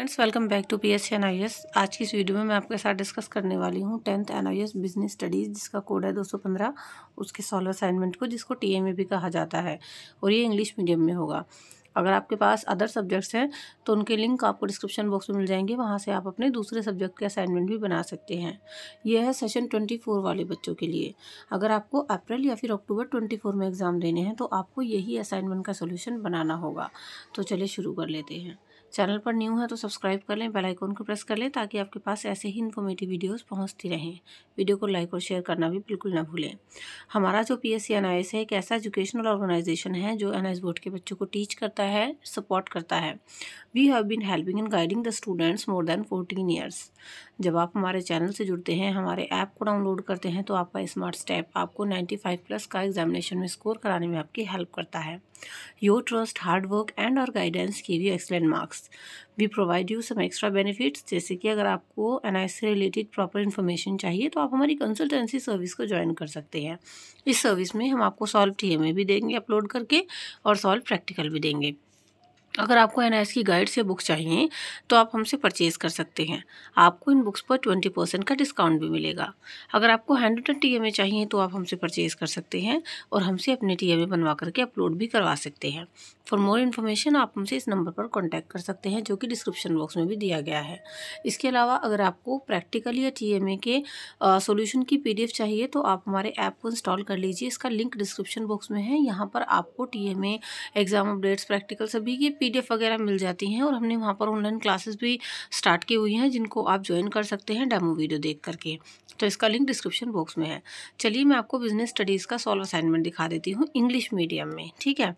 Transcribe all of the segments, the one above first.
Friends welcome back to P S N I S आज की इस वीडियो में मैं आपके साथ डिस्कस करने वाली हूँ tenth N I S business studies जिसका कोड है 215 उसके सॉल्व असाइनमेंट को जिसको टी एम ए भी कहा जाता है और ये इंग्लिश मीडियम में होगा अगर आपके पास अदर सब्जेक्ट्स हैं तो उनके लिंक आपको डिस्क्रिप्शन बॉक्स में मिल जाएंगे वहाँ से आप अपने दूसरे सब्जेक्ट के असाइनमेंट भी बना सकते हैं यह है सेशन ट्वेंटी फोर वाले बच्चों के लिए अगर आपको अप्रैल या फिर अक्टूबर ट्वेंटी फोर में एग्ज़ाम देने हैं तो आपको यही असाइनमेंट का सोल्यूशन बनाना होगा तो चलिए शुरू कर लेते हैं चैनल पर न्यू है तो सब्सक्राइब कर लें बेल आइकन को प्रेस कर लें ताकि आपके पास ऐसे ही इन्फॉर्मेटिव वीडियोस पहुंचती रहें वीडियो को लाइक और शेयर करना भी बिल्कुल ना भूलें हमारा जो पी एस सी है एक ऐसा एजुकेशनल ऑर्गेनाइजेशन है जो एन बोर्ड के बच्चों को टीच करता है सपोर्ट करता है we have been helping and guiding the students more than fourteen years जब आप हमारे चैनल से जुड़ते हैं हमारे ऐप को डाउनलोड करते हैं तो आपका स्मार्ट स्टेप आपको नाइन्टी प्लस का एग्जामिनेशन में स्कोर कराने में आपकी हेल्प करता है Your trust, hard work and our guidance gave you excellent marks. We provide you some extra benefits जैसे कि अगर आपको एन से रिलेटेड प्रॉपर इन्फॉर्मेशन चाहिए तो आप हमारी कंसल्टेंसी सर्विस को ज्वाइन कर सकते हैं इस सर्विस में हम आपको सॉल्व टी भी देंगे अपलोड करके और सॉल्व प्रैक्टिकल भी देंगे अगर आपको एन की गाइड्स या बुक चाहिए तो आप हमसे परचेज़ कर सकते हैं आपको इन बुक्स पर ट्वेंटी परसेंट का डिस्काउंट भी मिलेगा अगर आपको handwritten T M A चाहिए तो आप हमसे परचेज़ कर सकते हैं और हमसे अपने टी एम ए बनवा करके अपलोड भी करवा सकते हैं फॉर मोर इन्फॉर्मेशन आप हमसे इस नंबर पर कॉन्टैक्ट कर सकते हैं जो कि डिस्क्रिप्शन बॉक्स में भी दिया गया है इसके अलावा अगर आपको प्रैक्टिकल या टी एम ए के सोल्यूशन की पी डी एफ चाहिए तो आप हमारे ऐप को इंस्टॉल कर लीजिए इसका लिंक डिस्क्रिप्शन बॉक्स में है यहाँ पर आपको T M exam updates practical सभी की पीडीएफ वगैरह मिल जाती हैं और हमने वहाँ पर ऑनलाइन क्लासेस भी स्टार्ट की हुई हैं जिनको आप ज्वाइन कर सकते हैं डेमो वीडियो देख करके तो इसका लिंक डिस्क्रिप्शन बॉक्स में है चलिए मैं आपको बिजनेस स्टडीज़ का सॉल्व असाइनमेंट दिखा देती हूँ इंग्लिश मीडियम में ठीक है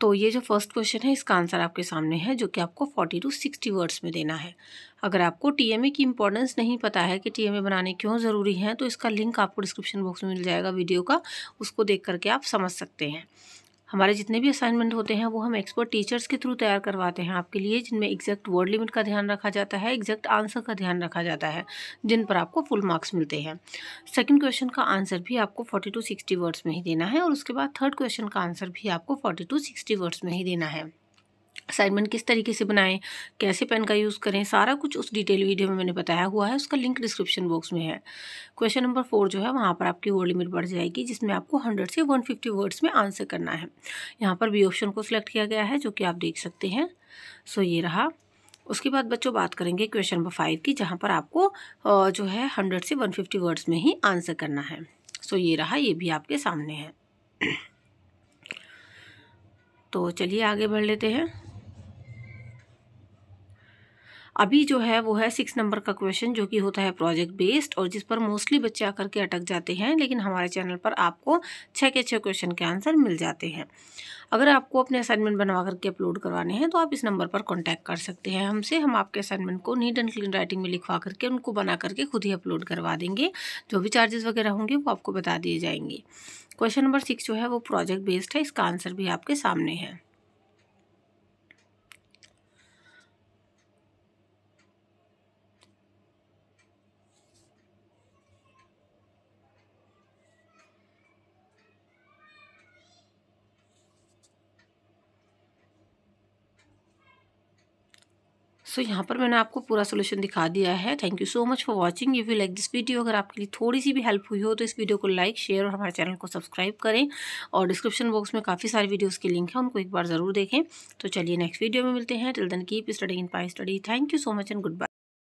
तो ये जो फर्स्ट क्वेश्चन है इसका आंसर आपके सामने है जो कि आपको फोर्टी टू सिक्सटी वर्ड्स में देना है अगर आपको टीएमए की इंपॉर्टेंस नहीं पता है कि टीएमए बनाने क्यों ज़रूरी है तो इसका लिंक आपको डिस्क्रिप्शन बॉक्स में मिल जाएगा वीडियो का उसको देख करके आप समझ सकते हैं हमारे जितने भी असाइनमेंट होते हैं वो हम एक्सपर्ट टीचर्स के थ्रू तैयार करवाते हैं आपके लिए जिनमें एग्जैक्ट वर्ड लिमिट का ध्यान रखा जाता है एग्जैक्ट आंसर का ध्यान रखा जाता है जिन पर आपको फुल मार्क्स मिलते हैं सेकेंड क्वेश्चन का आंसर भी आपको फोर्टी टू सिक्सटी वर्ड्स में ही देना है और उसके बाद थर्ड क्वेश्चन का आंसर भी आपको फोर्टी टू सिक्सटी वर्ड्स में ही देना है असाइनमेंट किस तरीके से बनाएं कैसे पेन का यूज़ करें सारा कुछ उस डिटेल वीडियो में मैंने बताया हुआ है उसका लिंक डिस्क्रिप्शन बॉक्स में है क्वेश्चन नंबर फोर जो है वहाँ पर आपकी वर्ड लिमिट बढ़ जाएगी जिसमें आपको हंड्रेड से वन फिफ्टी वर्ड्स में आंसर करना है यहाँ पर बी ऑप्शन को सिलेक्ट किया गया है जो कि आप देख सकते हैं सो ये रहा उसके बाद बच्चों बात करेंगे क्वेश्चन नंबर फाइव की जहाँ पर आपको जो है हंड्रेड से वन फिफ्टी वर्ड्स में ही आंसर करना है सो ये रहा ये भी आपके सामने है तो चलिए आगे बढ़ लेते हैं अभी जो है वो है सिक्स नंबर का क्वेश्चन जो कि होता है प्रोजेक्ट बेस्ड और जिस पर मोस्टली बच्चे आकर के अटक जाते हैं लेकिन हमारे चैनल पर आपको छः के छः क्वेश्चन के आंसर मिल जाते हैं अगर आपको अपने असाइनमेंट बनवा करके अपलोड करवाने हैं तो आप इस नंबर पर कॉन्टैक्ट कर सकते हैं हमसे हम आपके असाइनमेंट को नीट एंड क्लीन राइटिंग में लिखवा करके उनको बना करके खुद ही अपलोड करवा देंगे जो भी चार्जेस वगैरह होंगे वो आपको बता दिए जाएंगे क्वेश्चन नंबर सिक्स जो है वो प्रोजेक्ट बेस्ड है इसका आंसर भी आपके सामने है सो so, यहाँ पर मैंने आपको पूरा सोल्यूशन दिखा दिया है thank you so much for watching if you like this video अगर आपके लिए थोड़ी सी भी हेल्प हुई हो तो इस वीडियो को लाइक शेयर और हमारे चैनल को सब्सक्राइब करें और डिस्क्रिप्शन बॉक्स में काफ़ी सारे वीडियोज़ के लिंक हैं उनको एक बार ज़रूर देखें तो चलिए नेक्स्ट वीडियो में मिलते हैं till then keep studying pi study thank you so much and good bye